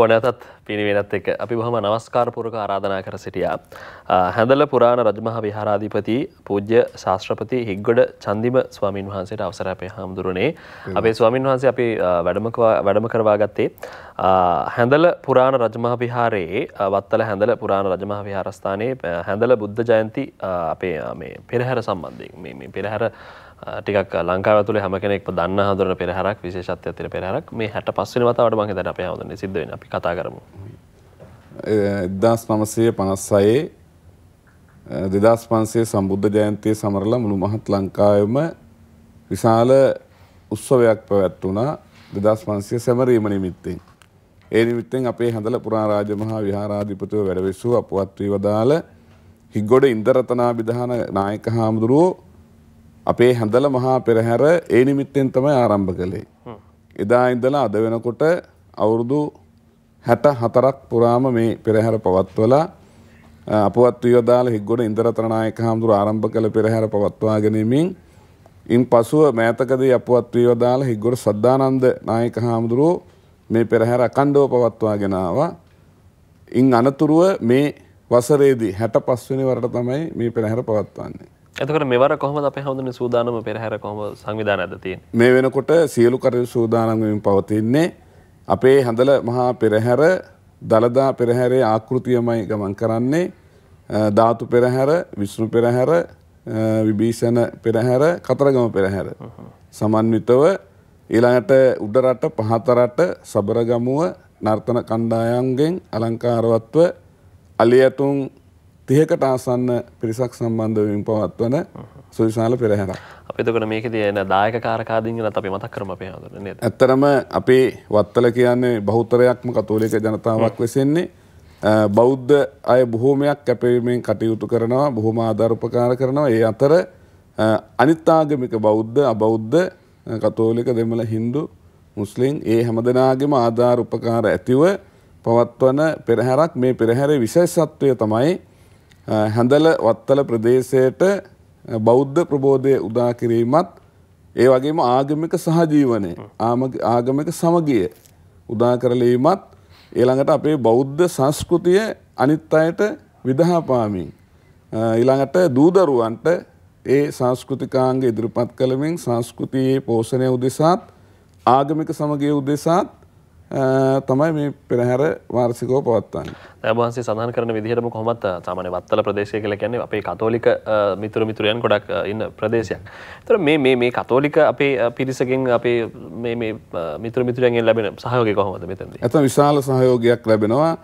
ඕනතත් පිණිවෙනත් එක අපි බොහම නවස්කාරපුරක ආරාධනා කර සිටියා. හැඳල පුරාණ රජමහා විහාරාධිපති පූජ්‍ය ශාස්ත්‍රපති හික්ගොඩ චන්දිම ස්වාමීන් වහන්සේට අවසර අපේ හාමුදුරුවනේ අපේ ස්වාමීන් වහන්සේ අපි වැඩම කරවා ගත්තේ. හැඳල පුරාණ රජමහ විහාරයේ වත්තල හැඳල පුරාණ රජමහ විහාරස්ථානයේ හැඳල බුද්ධ ජයන්ති අපේ පෙරහැර සම්බන්ධයෙන් පෙරහැර ටිකක් ලංකාව තුළ හැම කෙනෙක් දන්න හඳුරන පෙරහරක් විශේෂත්ය තිර පෙරහරක් මේ හැට පස්සන වතාවට මහ දට අප හොදන සිද්ධ අපි කතා කරමු එදස් නමසය පනස්සයේ දෙදස් පන්සේ සම්බුද්ධ ජයන්තය සමරල මුළු මහත් ලංකාවම විශාල උත්සවයක් පැවැත් වුණා දෙදස් පන්සිය සැමරීම නිමිත්තෙන්. ඒ නිමිත්තෙන් අපේ හඳල පුරා රාජමහා විහාරාධිපතිව වැඩවෙස්සූ අපවත්වී වදාළ හිගොඩ ඉන්දරතනා බිධාන නායක හාමුදුරුවෝ අපේ හැඳල මහා පෙරහැර ඒ නිමිත්තෙන් තමයි ආරම්භ කළේ. එදා ඉඳලා අද වෙනකොට අවුරුදු 64ක් පුරාම මේ පෙරහැර පවත්වලා අපවත් වීව දාලා හිග්ගොඩ ඉන්දරතන නායක හඳුර ආරම්භ කළ පෙරහැර පවත්වා ගැනීමෙන් ඉන් පසුව මෑතකදී අපවත් වීව දාලා හිග්ගොඩ සද්ධානන්ද නායක හාමුදුරුව මේ පෙරහැර අකණ්ඩව පවත්වාගෙන ආවා. ඉන් අනතුරුව මේ වසරේදී 65 වෙනි වරට තමයි මේ පෙරහැර පවත්වන්නේ. එතකට මෙවර කොහම අප හඳන සූදානම පෙරහැර කොම සංවිධාන ඇතින් මේ වෙනකොට සියලු කරු සූදානමින් පවතින්නේ අපේ හඳල මහා පෙරහැර දළදා පෙරහැරේ ආකෘතියමයි ගමන් කරන්නේ ධාතු පෙරහැර විශ්ණු පෙරහැර විභීෂණ පෙරහැර කතරගම පෙරහැර. සමන්විතව ඊළඟට උඩරට පහතරට සබරගමුව නර්තන කණ්ඩායන්ගෙන් අලංකාරවත්ව අලියතුන් තියකට ආසන්න පිරිසක් සම්බන්ධවින් පවත්වන සුවිශාල පෙරහැර. අපිතකට මේක තියන දායක කාරකාදීගෙන අපි මතක් කරම පයහදන ඇත්තරම අපේ වත්තල කියන්නේ බෞතරයක්ම කතෝලික ජනතාවක් වෙසෙන්නේ බෞද්ධ අය බොහෝමයක් කැපවීමෙන් කටයුතු කරනවා බොහොම ආධර්පකාර කරනවා ඒ අතර අනිත්තාගමික බෞද්ධ අබෞද්ධ කතෝලික දෙමළ හින්දු මුස්ලිම් ඒ හැමදනාගෙම ආධාර උපකාර ඇතිව පවත්වන පෙරහැරක් මේ පෙරහැර විශේෂත්වය තමයි හැඳල වත්තල ප්‍රදේශයට බෞද්ධ ප්‍රබෝධය උදා කිරීමත් ඒ වගේම ආගමික සහජීවනය ආගමික සමගිය උදා කරලීමත් ඊළඟට අපේ බෞද්ධ සංස්කෘතිය අනිත් අයට විදහාපාමින් ඊළඟට දූදරුවන්ට ඒ සංස්කෘතිකාංග ඉදිරිපත් කළමින් සංස්කෘතියේ පෝෂණය උදෙසාත් ආගමික සමගිය උදෙසාත් තමයි මේ පෙනහැර වාර්සිකෝ පවත්වන්න. දැබහන්සේ සඳහන් කරන විදිහටම කොහොමත් සාමාන්‍ය වත්තල ප්‍රදේශය කියලා කියන්නේ අපේ කතෝලික මිතුරු මිතුරයන් ගොඩක් ඉන්න ප්‍රදේශයක්. ඒතර මේ මේ මේ කතෝලික අපේ පිරිසකින් අපේ මේ මේ මිතුරු මිතුරයන්ගෙන් ලැබෙන සහයෝගය කොහොමද මෙතනදී? අතන විශාල සහයෝගයක් ලැබෙනවා.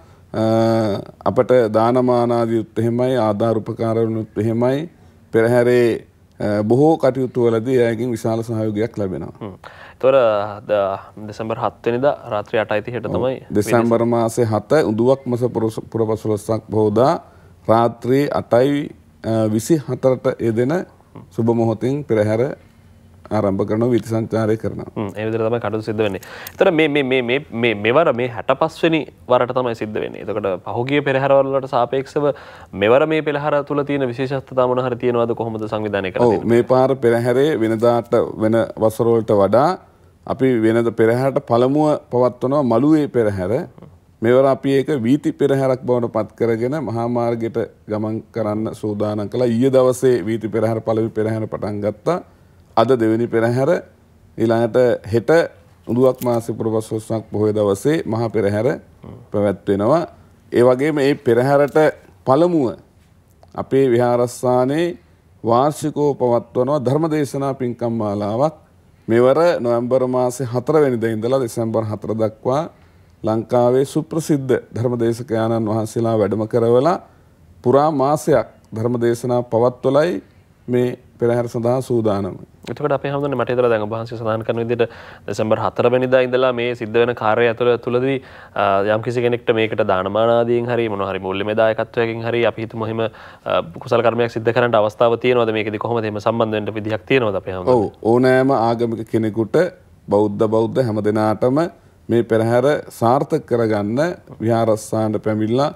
අපට දානමාන ආදී උත් එහෙමයි ආධාර උපකාර වුණුත් එහෙමයි පෙරහැරේ Uh, බොහෝ කටයුතුවලදී ඇයකින් විශාල සහයෝගයක් ලැබෙනවා. තොර දෙසැම්බර් හත්වනිද රාත්‍රී අටයිති හට තමයි දෙසැම්බර් මාසේ හත උදුවක් මස පුරපසුලස්සක් බෝදා රාත්‍රී අටයි uh, විසි හතරට එදෙන සුබ මොහොතින් පෙරහැර ආරම්භ කරන විති සංචාරය කරනවා ඒවිදර තම කටු සිද්ධ වන්නේ තර මෙවර මේ හැට පස්වනි වරට තමයි සිද්ධ වෙන්නේ එතකට පහුගිය පෙරහරවල්ලට සාපේක්ෂව මෙවර මේ පෙළහර තුළ තියෙන විශේෂස්ථතාමන හර තියෙනවාද කොහොමද සංවිධානය කර මේ පාර පෙරහැරේ වෙනදාට වෙන වසරෝල්ට වඩා අපි වෙනද පෙරහැට පළමුුව පවත්වනවා මළුවේ පෙරහැර මෙවර අපි ඒක වීති පෙරහැරක් බවට පත් කරගෙන මහාමාර්ගයට ගමන් කරන්න සූදානම් කළා ඊයේ දවසේ වීති පෙරහැර පළවි පෙරහැර පටන් ගත්තා අද දෙවැනි පෙරහැර ඊළඟට හෙට උඳුවක් මාසෙ පුරපස්වස්සක් පොහොය දවසේ මහා පෙරහැර පැවැත්වෙනවා. ඒ වගේම මේ පෙරහැරට පළමුව අපේ විහාරස්ථානයේ වාර්ෂිකෝ පවත්වනවා ධර්මදේශනා පින්කම් මාලාවක් මෙවර නොවැම්බර් මාසේ 4 වෙනිදා ඉඳලා දෙසැම්බර් 4 දක්වා ලංකාවේ සුප්‍රසිද්ධ ධර්මදේශක ආනන් වහන්සේලා වැඩම කරවලා පුරා මාසයක් ධර්මදේශනා පවත්වලයි මේ පෙරහැර සඳහා සූදානම. එතකට අප හම මට තර දැන් වහන්ස සඳහන් කන විදිට දෙසැම්බර් හතර වැනිදා ඉඳලා මේ සිද්ධ වෙන කාරය ඇතුළ තුළදී යම් කිසි කෙනෙක්ට මේකට දානමානදී හරි මොන හරි මුල්ලම දායකත්වයකින් හරි අපිහිත මොහම කුසල්කරමයක් සිද්ධ කරට අවස්ථාව තියනවද මේකෙද කොහොමදම සම්බන්ධට විදිහක් තියෙනවද අප ඕනෑම ආගමික කෙනෙකුට බෞද්ධ බෞද්ධ හැම දෙනාටම මේ පෙරහැර සාර්ථක කරගන්න විහාරස්ථාන්ට පැමිල්ලා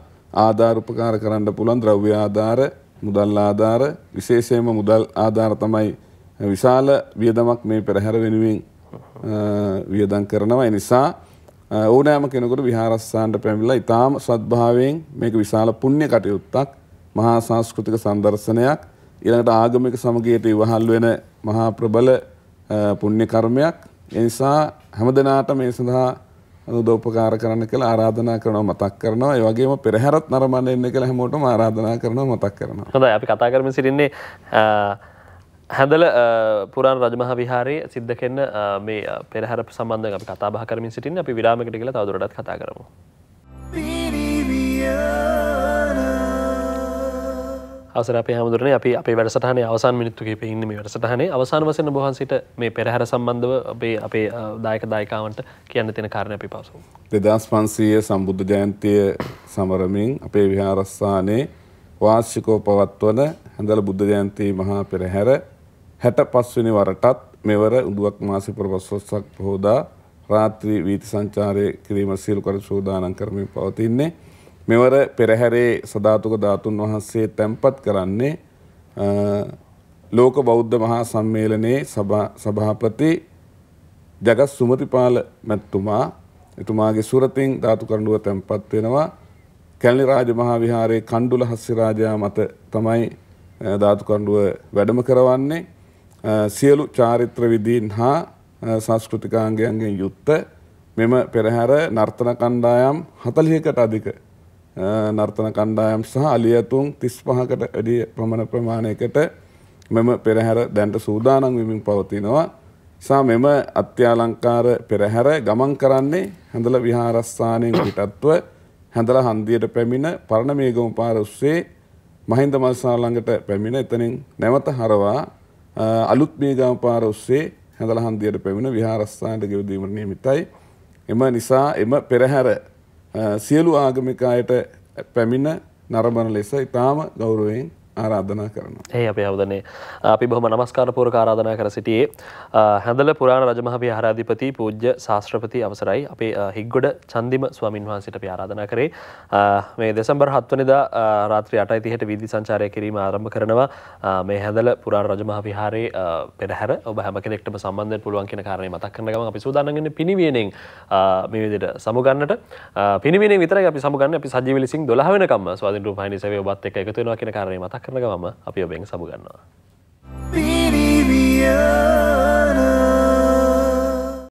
ආධාරපකාර කරන්න පුළන් ද්‍රව්‍ය ආධාර මුදල් ආධාර විශේෂයම මුදල් ආධාර තමයි විශාල වියදමක් මේ පෙරහැර වෙනුවෙන් වියදම් කරනවා. ඒ නිසා ඕනෑම කෙනෙකුට විහාරස්ථානට පැමිණලා ඊටාම සත්භාවයෙන් මේක විශාල පුණ්‍ය කටයුත්තක්, මහා සංස්කෘතික සම්දර්ශනයක්, ඊළඟට ආගමික සමගියට ඉවහල් වෙන මහා ප්‍රබල පුණ්‍ය කර්මයක්. ඒ නිසා හැමදෙනාට මේ සඳහා උදව්පකාර කරන්න කියලා ආරාධනා කරනවා මතක් කරනවා ඒ වගේම පෙරහැරත් නරඹන්න ඉන්න කියලා හැමෝටම ආරාධනා කරනවා මතක් කරනවා හොඳයි අපි කතා කරමින් සිටින්නේ හැඳල පුරාන් රජමහ විහාරයේ සිද්ධ කෙන්න මේ පෙරහර සම්බන්ධ අප කතාබහ කරමින් සිටින් අපි විරාමකට කියලා තවදුරටත් කතා කරමු. අවසර අපේ හමුදුරන අපි අපේ වැඩසටහන අවසාන් මිනිත්තුගේ පෙඉන්න මේ වැඩසටහනේ අවසාන වසන බහන්සිට මේ පෙරහැර සම්බන්ධව අපේ අපේ දායක දායකාවන්ට කියන්න තියෙන කාරණ අපි පසු. දෙදස් පන්සීය සම්බුද්ධ ජයන්තිය සමරමින් අපේ විහාරස්ථානයේ වාර්ෂිකෝ පවත්වන හැඳල බුද්ධ ජයන්තී මහා පෙරහැර හැට පස්වෙනි වරටත් මෙවර උඩුවක් මාසි පරවස්වස්සක් පහෝදා රාත්‍රී වීති සංචාරය කිරීම සියලු කර සූදානම් කරමින් පවතින්නේ. මෙවර පෙරහැරේ සධාතුක ධාතුන් වහන්සේ තැන්පත් කරන්නේ ලෝක බෞද්ධ මහා සම්මේලනයේ සභාපති ජගස් සුමතිපාල මැත්තුමා එතුමාගේ සුරතින් ධාතු කරඬුව තැන්පත් වෙනවා. කැලණි රාජ මහා විහාරයේ කණ්ඩුල හස්සිරාජා මත තමයි ධාතු කරඬුව වැඩම කරවන්නේ. සියලු චාරිත්‍ර විදීන් හා සංස්කෘතිකාංගයන්ගෙන් යුත්ත මෙම පෙරහැර නර්තන කණ්ඩායම් හතලිහකට අධික නර්තන කණ්ඩායම් සහ අලියඇතුන් තිස් පහකට අඩිය ප්‍රමණ ප්‍රමාණයකට මෙම පෙරහැර දැන්ට සූදානන් විමින් පවතිනවා සා මෙම අත්‍යාලංකාර පෙරහැර ගමන් කරන්නේ හැඳල විහාරස්ථානයෙන් පිටත්ව හැඳල හන්දියට පැමිණ පරණ මේගම පාර උස්සේ මහින්ද මල්සා ළඟට පැමිණ එතනින් නැවත හරවා අලුත් මේගම පාර ඔස්සේ හැඳලහන්දියට පැමිණ විහාරස්ථානයට ගෙවදීමට නියමිතයි. එම නිසා එම පෙරහැර සියලු ආගමිකායට පැමිණ නරඹන ලෙස ඉතාම ගෞරවයෙන් ආරාධනා කරනවා. ඒ අපේ අවධනේ අපි බොහොම নমස්කාර පූර්වක ආරාධනා කර සිටියේ හැඳල පුරාණ රජමහා විහාරාධිපති පූජ්‍ය ශාස්ත්‍රපති අවසරයි අපේ හිග්ගොඩ චන්දිම ස්වාමින් වහන්සේට අපි ආරාධනා කරේ මේ දෙසැම්බර් 7 වෙනිදා රාත්‍රී 8:30ට වීදි සංචාරය කිරීම ආරම්භ කරනවා මේ හැඳල පුරාණ රජමහා විහාරයේ පෙරහැර ඔබ හැම කෙනෙක්ටම සම්බන්ධ වෙන්න පුළුවන් කියන කාරණේ මතක් කරන ගමන් අපි සූදානම් වෙන්නේ පිනිවියෙන් මේ විදිහට සමුගන්නට පිනිවියෙන් විතරයි අපි සමුගන්නේ අපි සජීවී ලෙසින් 12 වෙනකම්ම ස්වාධීන රූපවාහිනී සේවය ඔබත් එක්ක එකතු වෙනවා කියන කාරණේ මතක් කතා කරන ගම අපි ඔබෙන් සමුගන්නවා. පිරිවියා